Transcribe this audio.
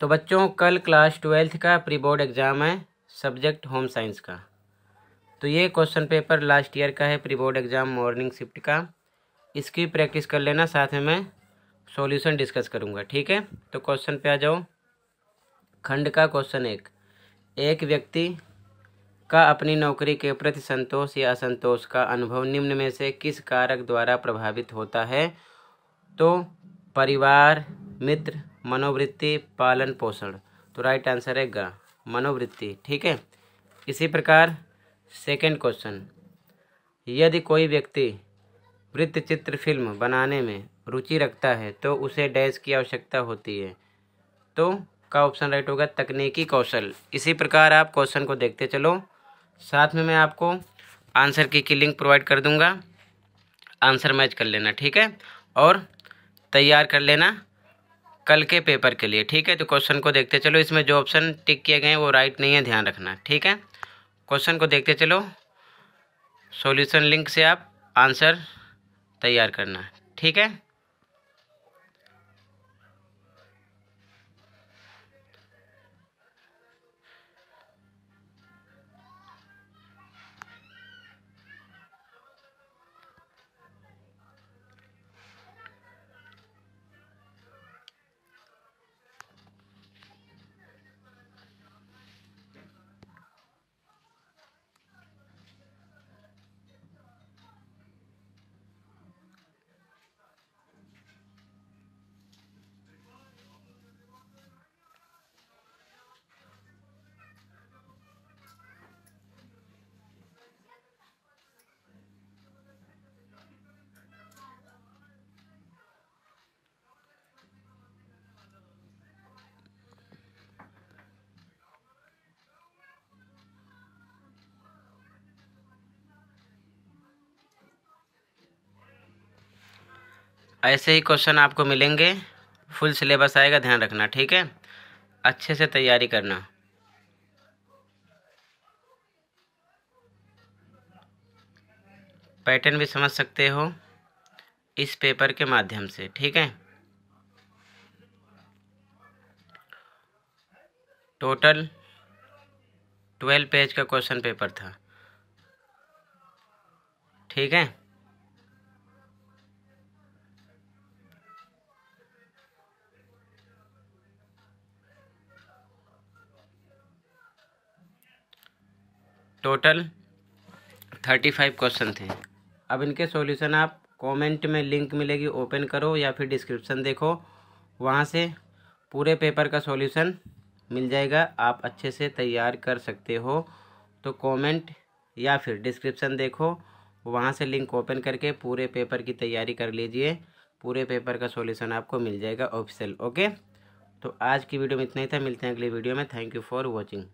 तो बच्चों कल क्लास ट्वेल्थ का प्री बोर्ड एग्ज़ाम है सब्जेक्ट होम साइंस का तो ये क्वेश्चन पेपर लास्ट ईयर का है pre board exam morning shift का इसकी प्रैक्टिस कर लेना साथ में मैं सॉल्यूशन डिस्कस करूँगा ठीक है तो क्वेश्चन पे आ जाओ खंड का क्वेश्चन एक एक व्यक्ति का अपनी नौकरी के प्रति संतोष या असंतोष का अनुभव निम्न में से किस कारक द्वारा प्रभावित होता है तो परिवार मित्र मनोवृत्ति पालन पोषण तो राइट आंसर है ग मनोवृत्ति ठीक है इसी प्रकार सेकेंड क्वेश्चन यदि कोई व्यक्ति वृत्त चित्र फिल्म बनाने में रुचि रखता है तो उसे डैश की आवश्यकता होती है तो का ऑप्शन राइट होगा तकनीकी कौशल इसी प्रकार आप क्वेश्चन को देखते चलो साथ में मैं आपको आंसर की की लिंक प्रोवाइड कर दूंगा आंसर मैच कर लेना ठीक है और तैयार कर लेना कल के पेपर के लिए ठीक है तो क्वेश्चन को देखते चलो इसमें जो ऑप्शन टिक किए गए हैं वो राइट नहीं है ध्यान रखना ठीक है क्वेश्चन को देखते चलो सॉल्यूशन लिंक से आप आंसर तैयार करना ठीक है ऐसे ही क्वेश्चन आपको मिलेंगे फुल सिलेबस आएगा ध्यान रखना ठीक है अच्छे से तैयारी करना पैटर्न भी समझ सकते हो इस पेपर के माध्यम से ठीक है टोटल ट्वेल्व पेज का क्वेश्चन पेपर था ठीक है टोटल थर्टी फाइव क्वेश्चन थे अब इनके सॉल्यूशन आप कमेंट में लिंक मिलेगी ओपन करो या फिर डिस्क्रिप्शन देखो वहाँ से पूरे पेपर का सॉल्यूशन मिल जाएगा आप अच्छे से तैयार कर सकते हो तो कमेंट या फिर डिस्क्रिप्शन देखो वहाँ से लिंक ओपन करके पूरे पेपर की तैयारी कर लीजिए पूरे पेपर का सॉल्यूशन आपको मिल जाएगा ऑफिशियल ओके तो आज की वीडियो में इतना ही था मिलते हैं अगली वीडियो में थैंक यू फॉर वॉचिंग